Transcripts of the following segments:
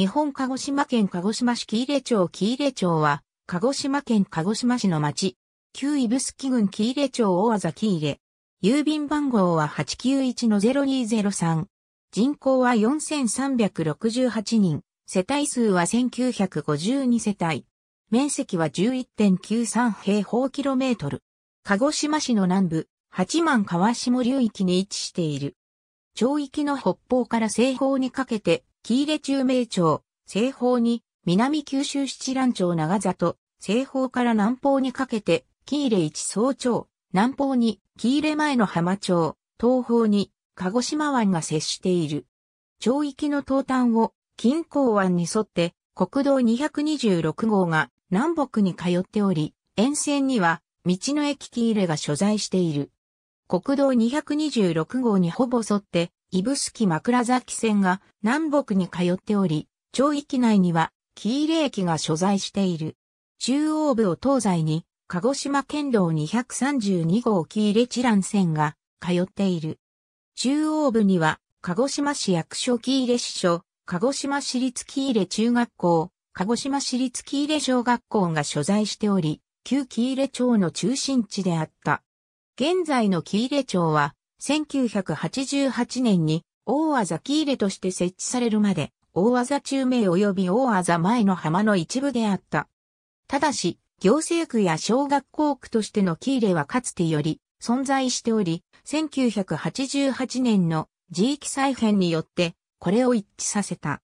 日本鹿児島県鹿児島市喜入町喜入町は、鹿児島県鹿児島市の町、旧スキ郡喜入町大和喜入。郵便番号は891-0203。人口は4368人。世帯数は1952世帯。面積は11.93平方キロメートル。鹿児島市の南部、八幡川下流域に位置している。町域の北方から西方にかけて喜入中名町、西方に、南九州七蘭町長里、西方から南方にかけて、喜入一総町、南方に、喜入前の浜町、東方に、鹿児島湾が接している。町域の東端を、近郊湾に沿って、国道226号が南北に通っており、沿線には、道の駅喜入が所在している。国道226号にほぼ沿って、指宿枕崎線が南北に通っており、町域内には木入駅が所在している。中央部を東西に、鹿児島県道232号木入知覧線が通っている。中央部には、鹿児島市役所木入支所、鹿児島市立木入中学校、鹿児島市立木入小学校が所在しており、旧木入町の中心地であった。現在の木入町は、1988年に大技木入れとして設置されるまで、大技中名及び大技前の浜の一部であった。ただし、行政区や小学校区としての木入れはかつてより存在しており、1988年の地域再編によってこれを一致させた。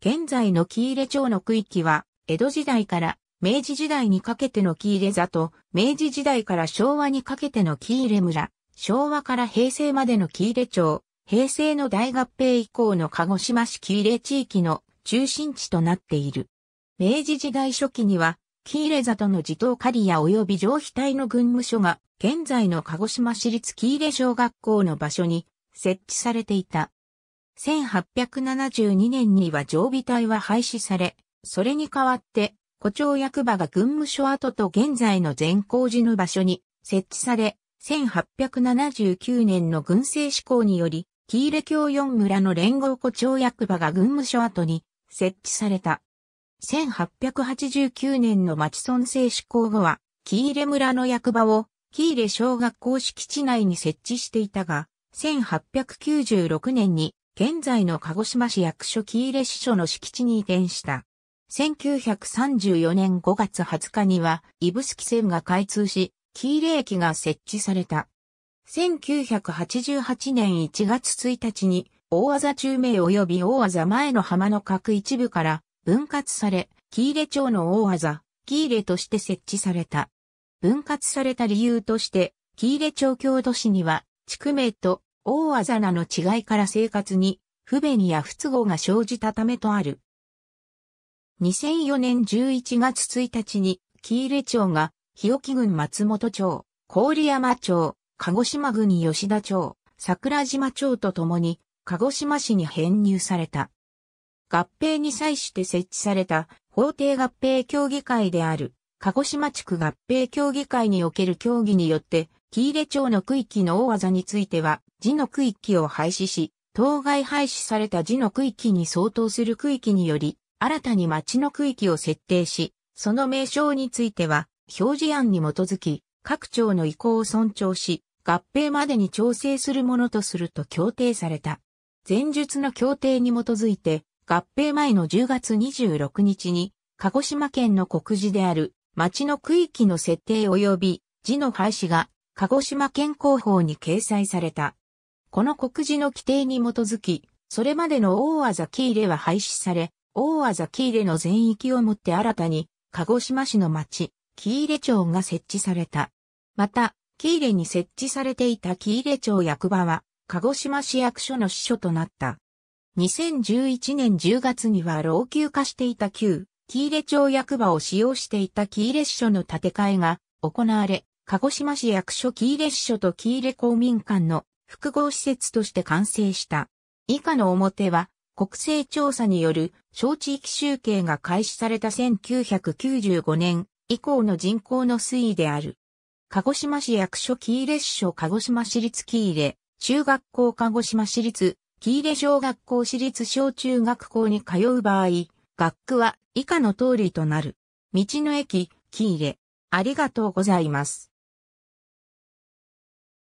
現在の木入町の区域は、江戸時代から明治時代にかけての木入座と、明治時代から昭和にかけての木入村、昭和から平成までの喜入町、平成の大合併以降の鹿児島市喜入地域の中心地となっている。明治時代初期には、喜入里の地頭刈屋及び上皮隊の軍務所が、現在の鹿児島市立喜入小学校の場所に設置されていた。1872年には常備隊は廃止され、それに代わって、古町役場が軍務所跡と現在の善光寺の場所に設置され、1879年の軍政施行により、喜入京四村の連合庫長役場が軍務所跡に設置された。1889年の町村政施行後は、喜入村の役場を、喜入小学校敷地内に設置していたが、1896年に、現在の鹿児島市役所喜入支所の敷地に移転した。1934年5月20日には、スキ線が開通し、キーレ駅が設置された。1988年1月1日に、大技中名及び大技前の浜の各一部から分割され、喜入町の大技、喜入として設置された。分割された理由として、喜入町郷土市には、地区名と大技名の違いから生活に不便や不都合が生じたためとある。2004年11月1日に、喜入町が日置郡松本町、郡山町、鹿児島郡吉田町、桜島町とともに、鹿児島市に編入された。合併に際して設置された法定合併協議会である、鹿児島地区合併協議会における協議によって、喜入町の区域の大技については、字の区域を廃止し、当該廃止された字の区域に相当する区域により、新たに町の区域を設定し、その名称については、表示案に基づき、各庁の意向を尊重し、合併までに調整するものとすると協定された。前述の協定に基づいて、合併前の10月26日に、鹿児島県の国事である町の区域の設定及び字の廃止が鹿児島県広報に掲載された。この国事の規定に基づき、それまでの大技ざ入れは廃止され、大技ざ入れの全域をもって新たに、鹿児島市の町、喜入町が設置された。また、喜入に設置されていた喜入町役場は、鹿児島市役所の支所となった。2011年10月には老朽化していた旧、喜入町役場を使用していた喜入支所の建て替えが行われ、鹿児島市役所喜入支所と喜入公民館の複合施設として完成した。以下の表は、国勢調査による小地域集計が開始された1995年以降の人口の推移である。鹿児島市役所喜入市所鹿児島市立ー入、中学校鹿児島市立、ー入小学校市立小中学校に通う場合、学区は以下の通りとなる。道の駅、ー入。ありがとうございます。